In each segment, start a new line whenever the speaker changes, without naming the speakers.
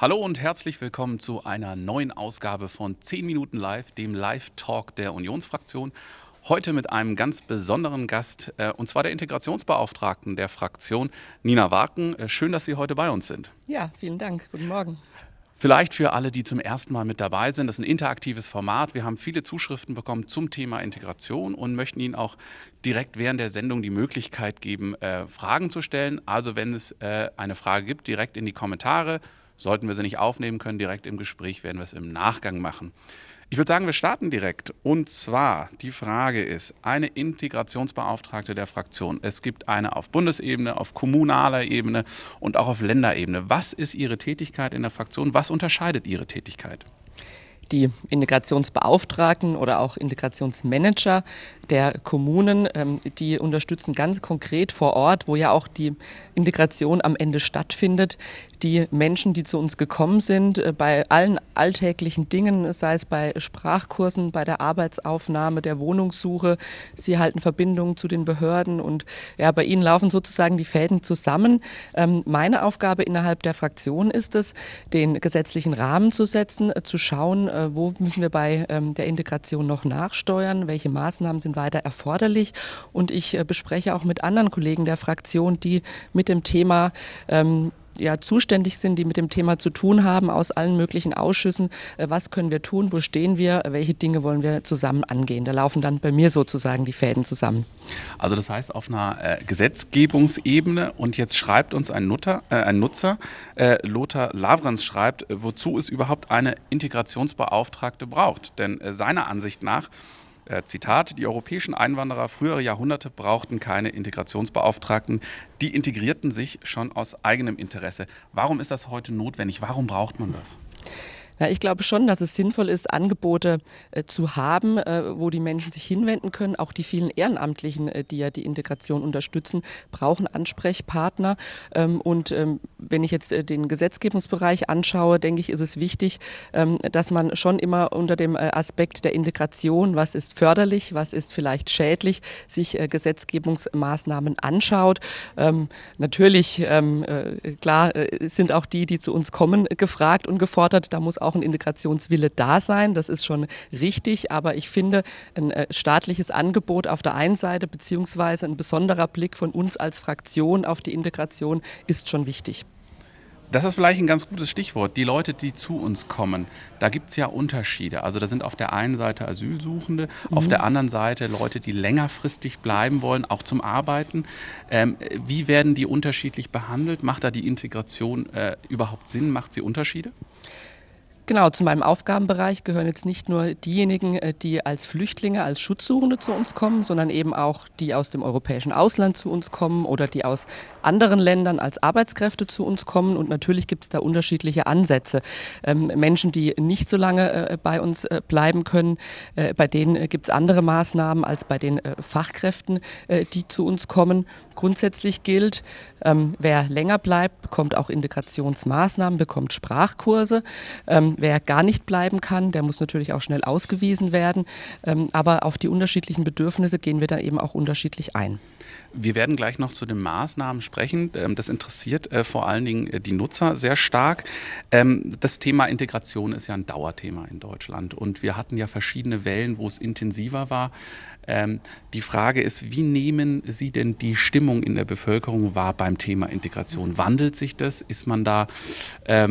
Hallo und herzlich willkommen zu einer neuen Ausgabe von 10 Minuten Live, dem Live-Talk der Unionsfraktion. Heute mit einem ganz besonderen Gast, äh, und zwar der Integrationsbeauftragten der Fraktion, Nina Waken. Äh, schön, dass Sie heute bei uns sind. Ja, vielen Dank. Guten Morgen. Vielleicht für alle, die zum ersten Mal mit dabei sind, das ist ein interaktives Format. Wir haben viele Zuschriften bekommen zum Thema Integration und möchten Ihnen auch direkt während der Sendung die Möglichkeit geben, äh, Fragen zu stellen. Also wenn es äh, eine Frage gibt, direkt in die Kommentare Sollten wir sie nicht aufnehmen können direkt im Gespräch, werden wir es im Nachgang machen. Ich würde sagen, wir starten direkt. Und zwar, die Frage ist, eine Integrationsbeauftragte der Fraktion. Es gibt eine auf Bundesebene, auf kommunaler Ebene und auch auf Länderebene. Was ist Ihre Tätigkeit in der Fraktion? Was unterscheidet Ihre Tätigkeit? die Integrationsbeauftragten
oder auch Integrationsmanager der Kommunen, ähm, die unterstützen ganz konkret vor Ort, wo ja auch die Integration am Ende stattfindet, die Menschen, die zu uns gekommen sind, äh, bei allen alltäglichen Dingen, sei es bei Sprachkursen, bei der Arbeitsaufnahme, der Wohnungssuche. Sie halten Verbindungen zu den Behörden und ja, bei Ihnen laufen sozusagen die Fäden zusammen. Ähm, meine Aufgabe innerhalb der Fraktion ist es, den gesetzlichen Rahmen zu setzen, äh, zu schauen, äh, wo müssen wir bei ähm, der Integration noch nachsteuern, welche Maßnahmen sind weiter erforderlich. Und ich äh, bespreche auch mit anderen Kollegen der Fraktion, die mit dem Thema ähm, ja, zuständig sind, die mit dem Thema zu tun haben, aus allen möglichen Ausschüssen. Äh, was können wir tun? Wo stehen wir? welche Dinge wollen wir zusammen angehen? Da laufen dann bei mir sozusagen die Fäden zusammen.
Also das heißt auf einer äh, Gesetzgebungsebene und jetzt schreibt uns ein, Nutter, äh, ein Nutzer, äh, Lothar Lavrans schreibt, äh, wozu es überhaupt eine Integrationsbeauftragte braucht. Denn äh, seiner Ansicht nach äh, Zitat, die europäischen Einwanderer früherer Jahrhunderte brauchten keine Integrationsbeauftragten, die integrierten sich schon aus eigenem Interesse. Warum ist das heute notwendig? Warum braucht man das?
Ja, ich glaube schon, dass es sinnvoll ist, Angebote äh, zu haben, äh, wo die Menschen sich hinwenden können. Auch die vielen Ehrenamtlichen, äh, die ja die Integration unterstützen, brauchen Ansprechpartner. Ähm, und ähm, wenn ich jetzt äh, den Gesetzgebungsbereich anschaue, denke ich, ist es wichtig, ähm, dass man schon immer unter dem äh, Aspekt der Integration, was ist förderlich, was ist vielleicht schädlich, sich äh, Gesetzgebungsmaßnahmen anschaut. Ähm, natürlich, ähm, klar, sind auch die, die zu uns kommen, gefragt und gefordert. Da muss auch auch ein Integrationswille da sein, das ist schon richtig, aber ich finde ein äh, staatliches Angebot auf der einen Seite beziehungsweise ein besonderer Blick von uns als Fraktion auf die Integration ist schon wichtig.
Das ist vielleicht ein ganz gutes Stichwort. Die Leute, die zu uns kommen, da gibt es ja Unterschiede. Also da sind auf der einen Seite Asylsuchende, mhm. auf der anderen Seite Leute, die längerfristig bleiben wollen, auch zum Arbeiten. Ähm, wie werden die unterschiedlich behandelt? Macht da die Integration äh, überhaupt Sinn? Macht sie Unterschiede?
Genau, zu meinem Aufgabenbereich gehören jetzt nicht nur diejenigen, äh, die als Flüchtlinge, als Schutzsuchende zu uns kommen, sondern eben auch die aus dem europäischen Ausland zu uns kommen oder die aus anderen Ländern als Arbeitskräfte zu uns kommen. Und natürlich gibt es da unterschiedliche Ansätze. Ähm, Menschen, die nicht so lange äh, bei uns äh, bleiben können, äh, bei denen äh, gibt es andere Maßnahmen als bei den äh, Fachkräften, die zu uns kommen. Grundsätzlich gilt, ähm, wer länger bleibt, bekommt auch Integrationsmaßnahmen, bekommt Sprachkurse. Ähm, Wer gar nicht bleiben kann, der muss natürlich auch schnell ausgewiesen werden. Ähm, aber auf die unterschiedlichen Bedürfnisse gehen wir dann eben auch unterschiedlich ein.
Wir werden gleich noch zu den Maßnahmen sprechen. Ähm, das interessiert äh, vor allen Dingen äh, die Nutzer sehr stark. Ähm, das Thema Integration ist ja ein Dauerthema in Deutschland und wir hatten ja verschiedene Wellen, wo es intensiver war. Ähm, die Frage ist, wie nehmen Sie denn die Stimmung in der Bevölkerung wahr beim Thema Integration? Wandelt sich das? Ist man da, äh,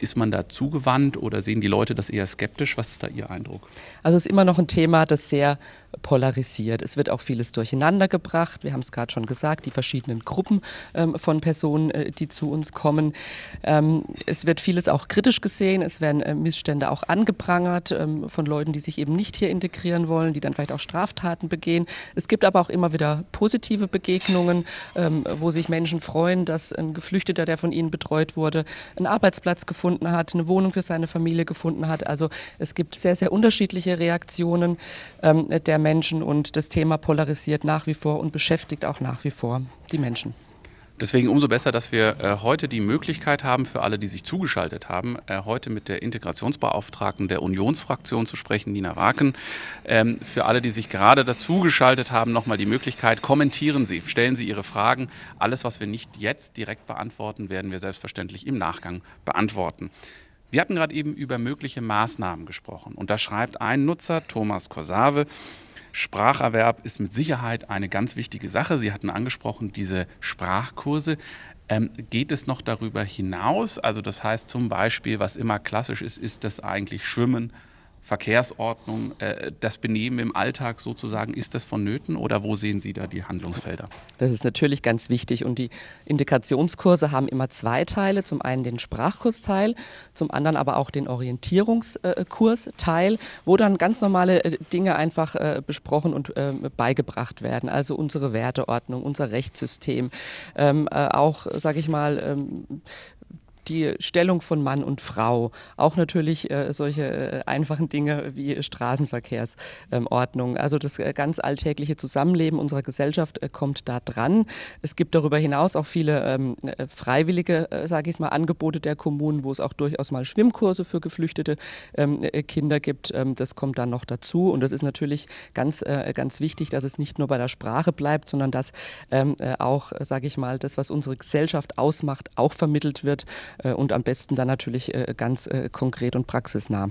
ist man da zugewandt oder sehen die Leute das eher skeptisch? Was ist da Ihr Eindruck?
Also es ist immer noch ein Thema, das sehr polarisiert. Es wird auch vieles durcheinander gebracht. Wir haben haben es gerade schon gesagt, die verschiedenen Gruppen ähm, von Personen, äh, die zu uns kommen. Ähm, es wird vieles auch kritisch gesehen, es werden äh, Missstände auch angeprangert ähm, von Leuten, die sich eben nicht hier integrieren wollen, die dann vielleicht auch Straftaten begehen. Es gibt aber auch immer wieder positive Begegnungen, ähm, wo sich Menschen freuen, dass ein Geflüchteter, der von ihnen betreut wurde, einen Arbeitsplatz gefunden hat, eine Wohnung für seine Familie gefunden hat. Also es gibt sehr, sehr unterschiedliche Reaktionen ähm, der Menschen und das Thema polarisiert nach wie vor und beschäftigt beschäftigt auch nach wie vor die Menschen.
Deswegen umso besser, dass wir äh, heute die Möglichkeit haben, für alle, die sich zugeschaltet haben, äh, heute mit der Integrationsbeauftragten der Unionsfraktion zu sprechen, Nina Waken. Ähm, für alle, die sich gerade dazugeschaltet haben, nochmal die Möglichkeit, kommentieren Sie, stellen Sie Ihre Fragen. Alles, was wir nicht jetzt direkt beantworten, werden wir selbstverständlich im Nachgang beantworten. Wir hatten gerade eben über mögliche Maßnahmen gesprochen. Und da schreibt ein Nutzer, Thomas Korsave, Spracherwerb ist mit Sicherheit eine ganz wichtige Sache. Sie hatten angesprochen, diese Sprachkurse. Ähm, geht es noch darüber hinaus? Also das heißt zum Beispiel, was immer klassisch ist, ist das eigentlich Schwimmen, Verkehrsordnung, äh, das Benehmen im Alltag sozusagen, ist das vonnöten oder wo sehen Sie da die Handlungsfelder?
Das ist natürlich ganz wichtig und die Integrationskurse haben immer zwei Teile, zum einen den Sprachkursteil, zum anderen aber auch den Orientierungskursteil, äh, wo dann ganz normale äh, Dinge einfach besprochen und ähm, beigebracht werden, also unsere Werteordnung, unser Rechtssystem, ähm, auch, sage ich mal, ähm, die Stellung von Mann und Frau, auch natürlich äh, solche äh, einfachen Dinge wie Straßenverkehrsordnung. Ähm, also das äh, ganz alltägliche Zusammenleben unserer Gesellschaft äh, kommt da dran. Es gibt darüber hinaus auch viele ähm, äh, freiwillige, äh, sage ich mal, Angebote der Kommunen, wo es auch durchaus mal Schwimmkurse für geflüchtete ähm, Kinder gibt. Ähm, das kommt dann noch dazu und das ist natürlich ganz, ganz wichtig, dass es nicht nur bei der Sprache bleibt, sondern dass ähm, auch, sage ich mal, das, was unsere Gesellschaft ausmacht, auch vermittelt wird äh, und am besten dann natürlich äh, ganz äh, konkret und praxisnah.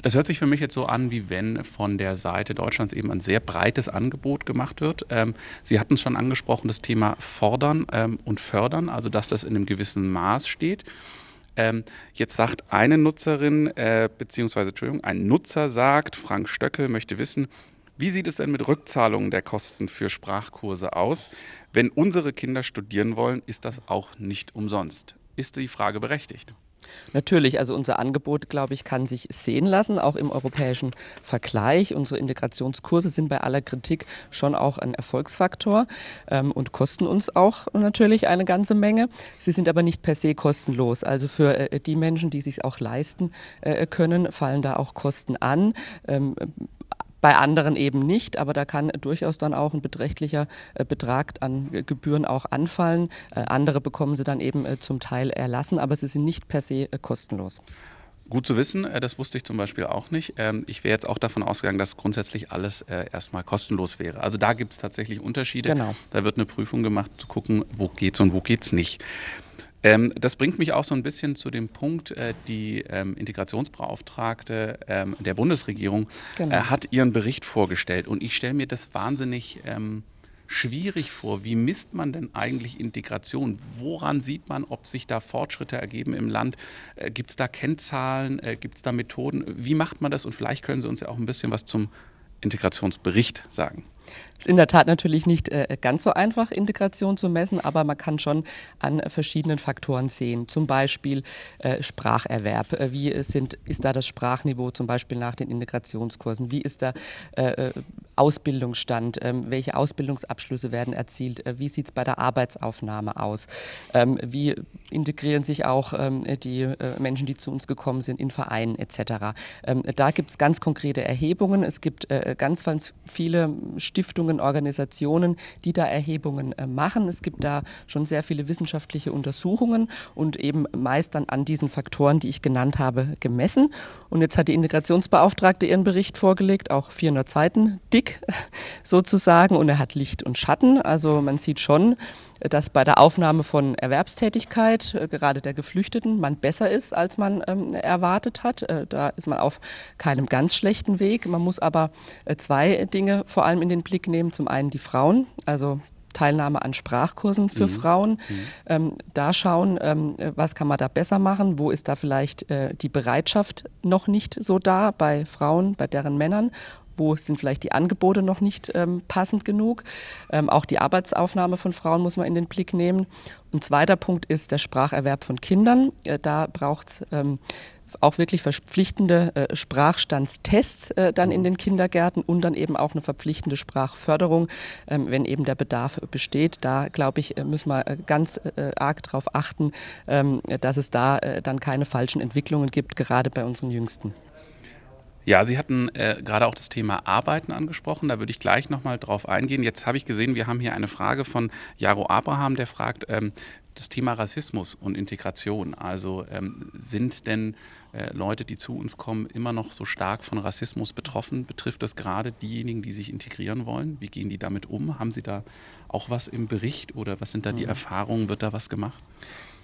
Das hört sich für mich jetzt so an, wie wenn von der Seite Deutschlands eben ein sehr breites Angebot gemacht wird. Ähm, Sie hatten es schon angesprochen, das Thema fordern ähm, und fördern, also dass das in einem gewissen Maß steht. Ähm, jetzt sagt eine Nutzerin, äh, beziehungsweise Entschuldigung, ein Nutzer sagt, Frank Stöckel möchte wissen, wie sieht es denn mit Rückzahlungen der Kosten für Sprachkurse aus? Wenn unsere Kinder studieren wollen, ist das auch nicht umsonst ist die Frage berechtigt.
Natürlich, also unser Angebot, glaube ich, kann sich sehen lassen, auch im europäischen Vergleich. Unsere Integrationskurse sind bei aller Kritik schon auch ein Erfolgsfaktor ähm, und kosten uns auch natürlich eine ganze Menge. Sie sind aber nicht per se kostenlos. Also für äh, die Menschen, die sich auch leisten äh, äh, können, fallen da auch Kosten an. Ähm, bei anderen eben nicht, aber da kann durchaus dann auch ein beträchtlicher äh, Betrag an Gebühren auch anfallen. Äh, andere bekommen sie dann eben äh, zum Teil erlassen, aber sie sind nicht per se kostenlos.
Gut zu wissen, das wusste ich zum Beispiel auch nicht. Ähm, ich wäre jetzt auch davon ausgegangen, dass grundsätzlich alles erstmal kostenlos wäre. Also da gibt es tatsächlich Unterschiede. Genau. Da wird eine Prüfung gemacht, zu gucken, wo geht's und wo geht's nicht. Ähm, das bringt mich auch so ein bisschen zu dem Punkt, äh, die ähm, Integrationsbeauftragte ähm, der Bundesregierung genau. äh, hat ihren Bericht vorgestellt. Und ich stelle mir das wahnsinnig ähm, schwierig vor. Wie misst man denn eigentlich Integration? Woran sieht man, ob sich da Fortschritte ergeben im Land? Äh, Gibt es da Kennzahlen? Äh, Gibt es da Methoden? Wie macht man das? Und vielleicht können Sie uns ja auch ein bisschen was zum Integrationsbericht sagen
ist in der Tat natürlich nicht äh, ganz so einfach, Integration zu messen, aber man kann schon an verschiedenen Faktoren sehen. Zum Beispiel äh, Spracherwerb. Äh, wie sind, ist da das Sprachniveau zum Beispiel nach den Integrationskursen? Wie ist da äh, äh, Ausbildungsstand? Ähm, welche Ausbildungsabschlüsse werden erzielt? wie sieht es bei der Arbeitsaufnahme aus? Ähm, wie integrieren sich auch ähm, die Menschen, die zu uns gekommen sind, in Vereinen etc.? Ähm, da gibt es ganz konkrete Erhebungen. Es gibt ganz, ganz viele Stimmen, Stiftungen, Organisationen, die da Erhebungen äh, machen. Es gibt da schon sehr viele wissenschaftliche Untersuchungen und eben meist dann an diesen Faktoren, die ich genannt habe, gemessen. Und jetzt hat die Integrationsbeauftragte ihren Bericht vorgelegt, auch 400 Seiten dick sozusagen, und er hat Licht und Schatten. Also man sieht schon, dass bei der Aufnahme von Erwerbstätigkeit, äh, gerade der Geflüchteten, man besser ist, als man ähm, erwartet hat. Äh, da ist man auf keinem ganz schlechten Weg. Man muss aber äh, zwei Dinge vor allem in den Blick nehmen. Zum einen die Frauen, also Teilnahme an Sprachkursen für mhm. Frauen. Mhm. Ähm, da schauen, ähm, was kann man da besser machen, wo ist da vielleicht äh, die Bereitschaft noch nicht so da bei Frauen, bei deren Männern wo sind vielleicht die Angebote noch nicht ähm, passend genug. Ähm, auch die Arbeitsaufnahme von Frauen muss man in den Blick nehmen. Ein zweiter Punkt ist der Spracherwerb von Kindern. Äh, da braucht es ähm, auch wirklich verpflichtende äh, Sprachstandstests äh, dann in den Kindergärten und dann eben auch eine verpflichtende Sprachförderung, ähm, wenn eben der Bedarf besteht. Da glaube ich, äh, müssen wir äh, ganz äh, arg darauf achten, ähm, dass es da äh, dann keine falschen Entwicklungen gibt, gerade bei unseren Jüngsten.
Ja, Sie hatten äh, gerade auch das Thema Arbeiten angesprochen. Da würde ich gleich nochmal drauf eingehen. Jetzt habe ich gesehen, wir haben hier eine Frage von Jaro Abraham, der fragt, ähm, das Thema Rassismus und Integration. Also ähm, sind denn äh, Leute, die zu uns kommen, immer noch so stark von Rassismus betroffen? Betrifft das gerade diejenigen, die sich integrieren wollen? Wie gehen die damit um? Haben Sie da auch was im Bericht oder was sind da die mhm. Erfahrungen? Wird da was gemacht?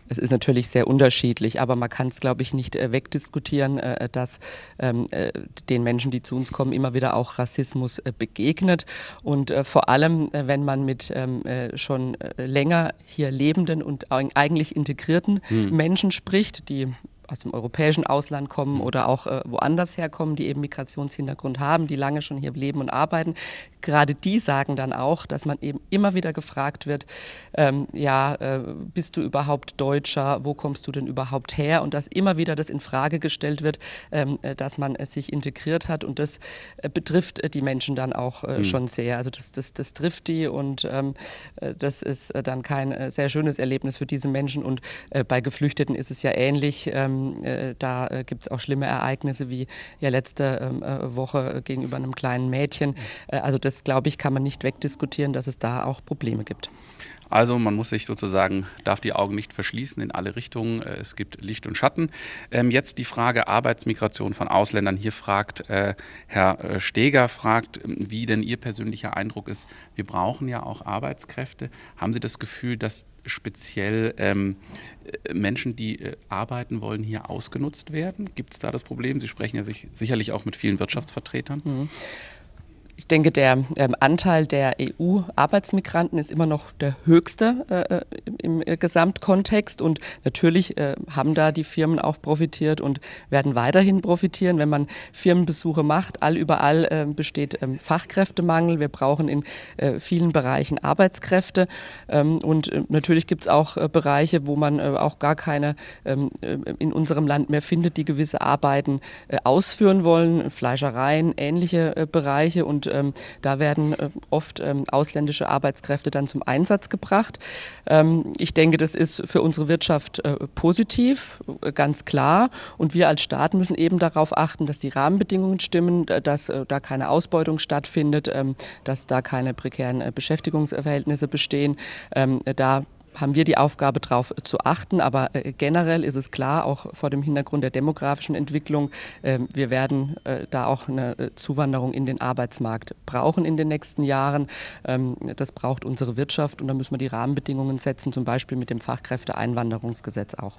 Es ist natürlich sehr unterschiedlich, aber man kann es, glaube ich, nicht äh, wegdiskutieren, äh, äh, dass ähm, äh, den Menschen, die zu uns kommen, immer wieder auch Rassismus äh, begegnet. Und äh, vor allem, wenn man mit ähm, schon länger hier lebenden und eigentlich integrierten hm. Menschen spricht, die aus dem europäischen Ausland kommen oder auch äh, woanders herkommen, die eben Migrationshintergrund haben, die lange schon hier leben und arbeiten. Gerade die sagen dann auch, dass man eben immer wieder gefragt wird, ähm, ja, äh, bist du überhaupt Deutscher, wo kommst du denn überhaupt her? Und dass immer wieder das in Frage gestellt wird, ähm, äh, dass man äh, sich integriert hat und das äh, betrifft äh, die Menschen dann auch mhm. schon sehr. Also das, das, das trifft die und ähm, das ist dann kein sehr schönes Erlebnis für diese Menschen und bei Geflüchteten ist es ja ähnlich. Ähm, ähm, äh, da äh, gibt es auch schlimme Ereignisse wie ja letzte ähm, äh, Woche gegenüber einem kleinen Mädchen. Äh, also das, glaube ich, kann man nicht wegdiskutieren, dass es da auch Probleme gibt.
Also man muss sich sozusagen, darf die Augen nicht verschließen in alle Richtungen. Äh, es gibt Licht und Schatten. Ähm, jetzt die Frage Arbeitsmigration von Ausländern. Hier fragt äh, Herr äh, Steger, fragt, ähm, wie denn Ihr persönlicher Eindruck ist. Wir brauchen ja auch Arbeitskräfte. Haben Sie das Gefühl, dass speziell ähm, äh, Menschen, die äh, arbeiten wollen, hier ausgenutzt werden? Gibt es da das Problem? Sie sprechen ja sich, sicherlich auch mit vielen Wirtschaftsvertretern. Mhm
ich denke, der ähm, Anteil der EU-Arbeitsmigranten ist immer noch der höchste äh, äh im, im äh, Gesamtkontext. Und natürlich äh, haben da die Firmen auch profitiert und werden weiterhin profitieren, wenn man Firmenbesuche macht. Allüberall äh, besteht ähm, Fachkräftemangel. Wir brauchen in äh, vielen Bereichen Arbeitskräfte. Ähm, und natürlich gibt es auch Bereiche, wo man auch gar keine ähm, in unserem Land mehr findet, die gewisse Arbeiten ausführen wollen. Fleischereien, ähnliche Bereiche. Und und ähm, da werden äh, oft ähm, ausländische Arbeitskräfte dann zum Einsatz gebracht. Ähm, ich denke, das ist für unsere Wirtschaft äh, positiv, äh, ganz klar. Und wir als Staat müssen eben darauf achten, dass die Rahmenbedingungen stimmen, dass äh, da keine Ausbeutung stattfindet, ähm, dass da keine prekären äh, Beschäftigungsverhältnisse bestehen. Ähm, da haben wir die Aufgabe, darauf zu achten. Aber äh, generell ist es klar, auch vor dem Hintergrund der demografischen Entwicklung, ähm, wir werden äh, da auch eine äh, Zuwanderung in den Arbeitsmarkt brauchen in den nächsten Jahren. Ähm, das braucht unsere Wirtschaft und da müssen wir die Rahmenbedingungen setzen, zum Beispiel mit dem Fachkräfteeinwanderungsgesetz auch.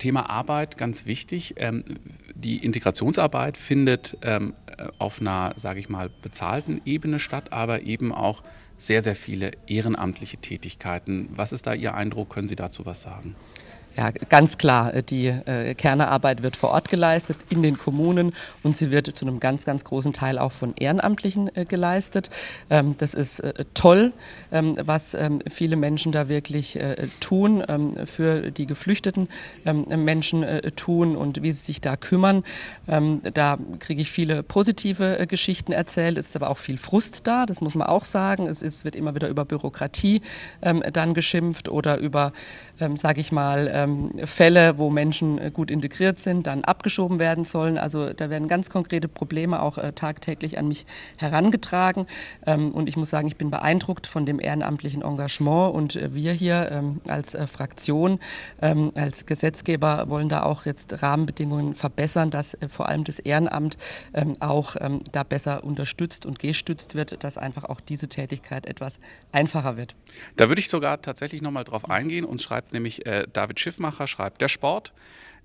Thema Arbeit ganz wichtig. Ähm, die Integrationsarbeit findet ähm, äh, auf einer, sage ich mal, bezahlten Ebene statt, aber eben auch sehr, sehr viele ehrenamtliche Tätigkeiten. Was ist da Ihr Eindruck? Können Sie dazu was sagen? ja,
ganz klar, äh, die äh, Kernearbeit wird vor Ort geleistet, in den Kommunen und sie wird zu einem ganz, ganz großen Teil auch von Ehrenamtlichen äh, geleistet. Ähm, das ist äh, toll, ähm, was ähm, viele Menschen da wirklich äh, tun, ähm, für die geflüchteten ähm, Menschen äh, tun und wie sie sich da kümmern. Ähm, da kriege ich viele positive Geschichten erzählt, es ist aber auch viel Frust da, das muss man auch sagen. Es ist, wird immer wieder über Bürokratie dann geschimpft oder über, sage ich mal, ähm, Fälle, wo Menschen äh, gut integriert sind, dann abgeschoben werden sollen. Also da werden ganz konkrete Probleme auch äh, tagtäglich an mich herangetragen. Ähm, und ich muss sagen, ich bin beeindruckt von dem ehrenamtlichen Engagement. Und äh, wir hier ähm, als äh, Fraktion, ähm, als Gesetzgeber wollen da auch jetzt Rahmenbedingungen verbessern, dass äh, vor allem das Ehrenamt ähm, auch ähm, da besser unterstützt und gestützt wird, dass einfach auch diese Tätigkeit etwas einfacher wird.
Da würde ich sogar tatsächlich nochmal drauf eingehen. Uns schreibt nämlich äh, David Schiff, Schiffmacher schreibt, der Sport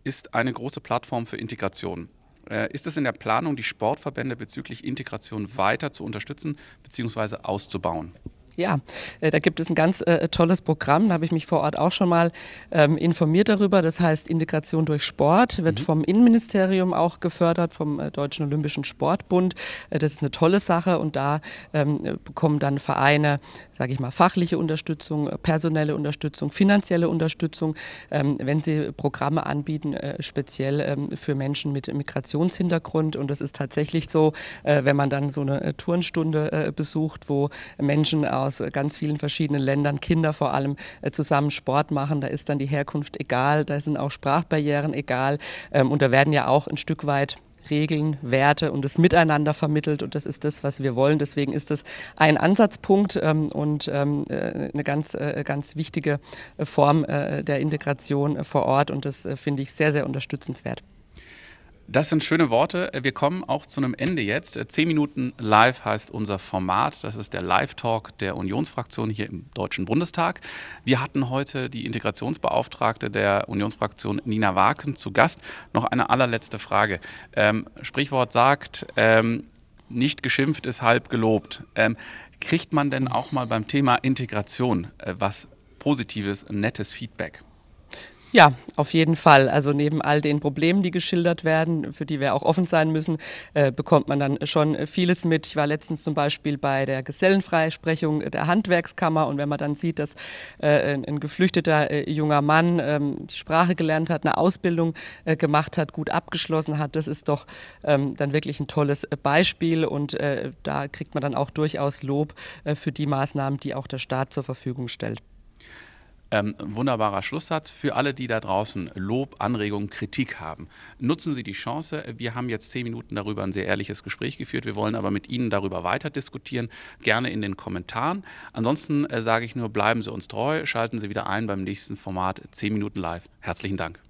ist eine große Plattform für Integration. Äh, ist es in der Planung, die Sportverbände bezüglich Integration weiter zu unterstützen bzw. auszubauen?
Ja, äh, da gibt es ein ganz äh, tolles Programm. Da habe ich mich vor Ort auch schon mal ähm, informiert darüber. Das heißt Integration durch Sport wird mhm. vom Innenministerium auch gefördert, vom äh, Deutschen Olympischen Sportbund. Äh, das ist eine tolle Sache und da ähm, bekommen dann Vereine, sage ich mal, fachliche Unterstützung, äh, personelle Unterstützung, finanzielle Unterstützung, ähm, wenn sie Programme anbieten, äh, speziell ähm, für Menschen mit Migrationshintergrund. Und das ist tatsächlich so, wenn man dann so eine Turnstunde besucht, wo Menschen aus aus äh, ganz vielen verschiedenen Ländern, Kinder vor allem, äh, zusammen Sport machen. Da ist dann die Herkunft egal, da sind auch Sprachbarrieren egal. Ähm, und da werden ja auch ein Stück weit Regeln, Werte und das Miteinander vermittelt. Und das ist das, was wir wollen. Deswegen ist das ein Ansatzpunkt ähm, und ähm, äh, eine ganz, äh, ganz wichtige Form äh, der Integration vor Ort. Und das finde ich sehr, sehr unterstützenswert.
Das sind schöne Worte. Äh, wir kommen auch zu einem Ende jetzt. Äh, zehn Minuten live heißt unser Format. Das ist der Live-Talk der Unionsfraktion hier im Deutschen Bundestag. Wir hatten heute die Integrationsbeauftragte der Unionsfraktion Nina Waken zu Gast. Noch eine allerletzte Frage. Ähm, Sprichwort sagt, ähm, nicht geschimpft ist halb gelobt. Ähm, kriegt man denn auch mal beim Thema Integration äh, was Positives, nettes Feedback?
Ja, auf jeden Fall. Also neben all den Problemen, die geschildert werden, für die wir auch offen sein müssen, äh, bekommt man dann schon vieles mit. Ich war letztens zum Beispiel bei der Gesellenfreisprechung der Handwerkskammer und wenn man dann sieht, dass äh, ein, ein, geflüchteter äh, junger Mann ähm, Sprache gelernt hat, eine Ausbildung äh, gemacht hat, gut abgeschlossen hat, das ist doch ähm, dann wirklich ein tolles äh, Beispiel und äh, da kriegt man dann auch durchaus Lob für die Maßnahmen, die auch der Staat zur Verfügung stellt.
Ähm, wunderbarer Schlusssatz für alle, die da draußen Lob, Anregungen, Kritik haben. Nutzen Sie die Chance. Wir haben jetzt zehn Minuten darüber ein sehr ehrliches Gespräch geführt. Wir wollen aber mit Ihnen darüber weiter diskutieren. Gerne in den Kommentaren. Ansonsten äh, sage ich nur, bleiben Sie uns treu. Schalten Sie wieder ein beim nächsten Format 10 Minuten live. Herzlichen Dank.